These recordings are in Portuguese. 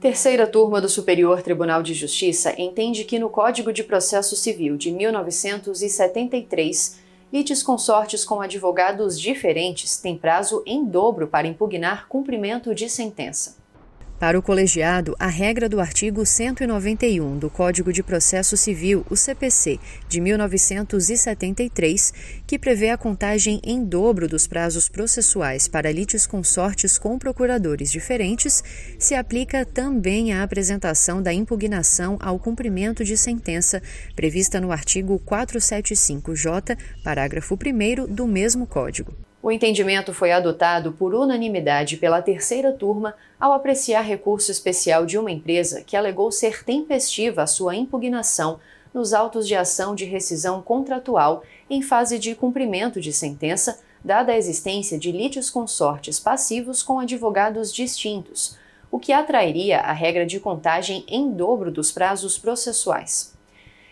Terceira turma do Superior Tribunal de Justiça entende que no Código de Processo Civil de 1973, litisconsortes com advogados diferentes têm prazo em dobro para impugnar cumprimento de sentença. Para o colegiado, a regra do artigo 191 do Código de Processo Civil, o CPC, de 1973, que prevê a contagem em dobro dos prazos processuais para litisconsortes com procuradores diferentes, se aplica também à apresentação da impugnação ao cumprimento de sentença prevista no artigo 475J, parágrafo 1 do mesmo Código. O entendimento foi adotado por unanimidade pela terceira turma ao apreciar recurso especial de uma empresa que alegou ser tempestiva a sua impugnação nos autos de ação de rescisão contratual em fase de cumprimento de sentença, dada a existência de lítios consortes passivos com advogados distintos, o que atrairia a regra de contagem em dobro dos prazos processuais.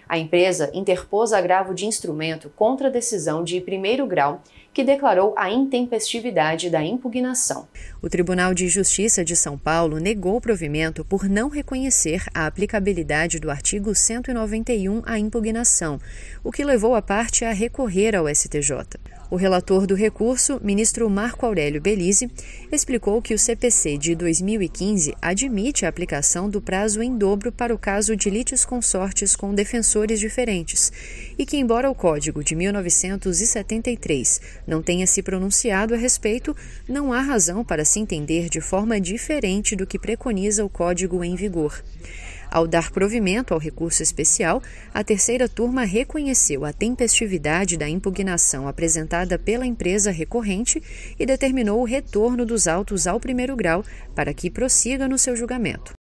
A empresa interpôs agravo de instrumento contra a decisão de primeiro grau, que declarou a intempestividade da impugnação. O Tribunal de Justiça de São Paulo negou o provimento por não reconhecer a aplicabilidade do artigo 191 à impugnação, o que levou a parte a recorrer ao STJ. O relator do recurso, ministro Marco Aurélio Belize, explicou que o CPC de 2015 admite a aplicação do prazo em dobro para o caso de litis consortes com defensores diferentes e que, embora o Código de 1973 não tenha se pronunciado a respeito, não há razão para se entender de forma diferente do que preconiza o Código em vigor. Ao dar provimento ao recurso especial, a terceira turma reconheceu a tempestividade da impugnação apresentada pela empresa recorrente e determinou o retorno dos autos ao primeiro grau para que prossiga no seu julgamento.